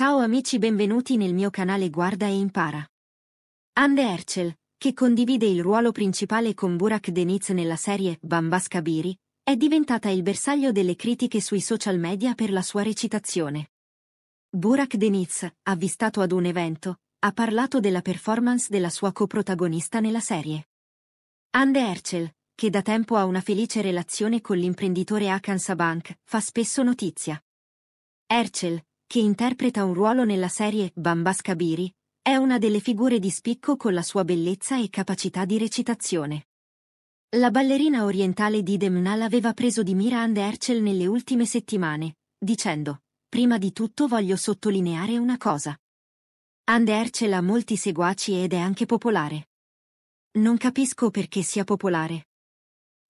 Ciao amici benvenuti nel mio canale Guarda e Impara. Ande Ercel, che condivide il ruolo principale con Burak Deniz nella serie Bambas Kabiri, è diventata il bersaglio delle critiche sui social media per la sua recitazione. Burak Deniz, avvistato ad un evento, ha parlato della performance della sua coprotagonista nella serie. Ande Ercel, che da tempo ha una felice relazione con l'imprenditore Hakan Sabank, fa spesso notizia. Ercel, che interpreta un ruolo nella serie Bambasca Biri, è una delle figure di spicco con la sua bellezza e capacità di recitazione. La ballerina orientale di Demnal aveva preso di mira Ande Ercel nelle ultime settimane, dicendo, prima di tutto voglio sottolineare una cosa. Ande Ercel ha molti seguaci ed è anche popolare. Non capisco perché sia popolare.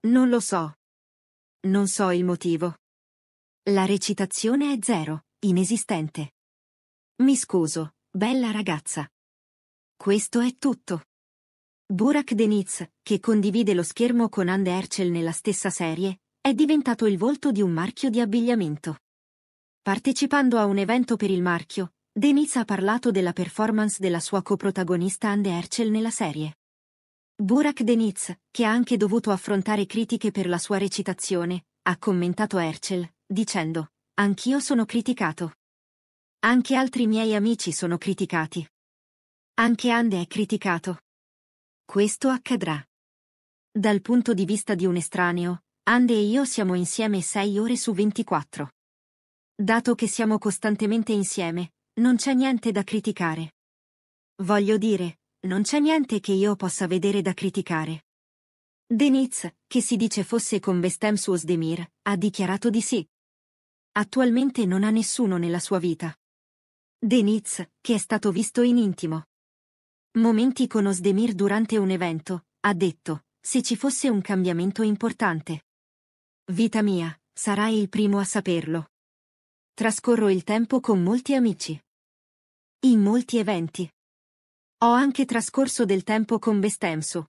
Non lo so. Non so il motivo. La recitazione è zero inesistente. Mi scuso, bella ragazza. Questo è tutto. Burak Deniz, che condivide lo schermo con Ande Ercel nella stessa serie, è diventato il volto di un marchio di abbigliamento. Partecipando a un evento per il marchio, Deniz ha parlato della performance della sua coprotagonista Ande Ercel nella serie. Burak Deniz, che ha anche dovuto affrontare critiche per la sua recitazione, ha commentato Ercel, dicendo Anch'io sono criticato. Anche altri miei amici sono criticati. Anche Ande è criticato. Questo accadrà. Dal punto di vista di un estraneo, Ande e io siamo insieme 6 ore su 24. Dato che siamo costantemente insieme, non c'è niente da criticare. Voglio dire, non c'è niente che io possa vedere da criticare. Deniz, che si dice fosse con Bestem su Osdemir, ha dichiarato di sì. Attualmente non ha nessuno nella sua vita. Deniz, che è stato visto in intimo. Momenti con Osdemir durante un evento, ha detto, se ci fosse un cambiamento importante. Vita mia, sarai il primo a saperlo. Trascorro il tempo con molti amici. In molti eventi. Ho anche trascorso del tempo con Bestemso,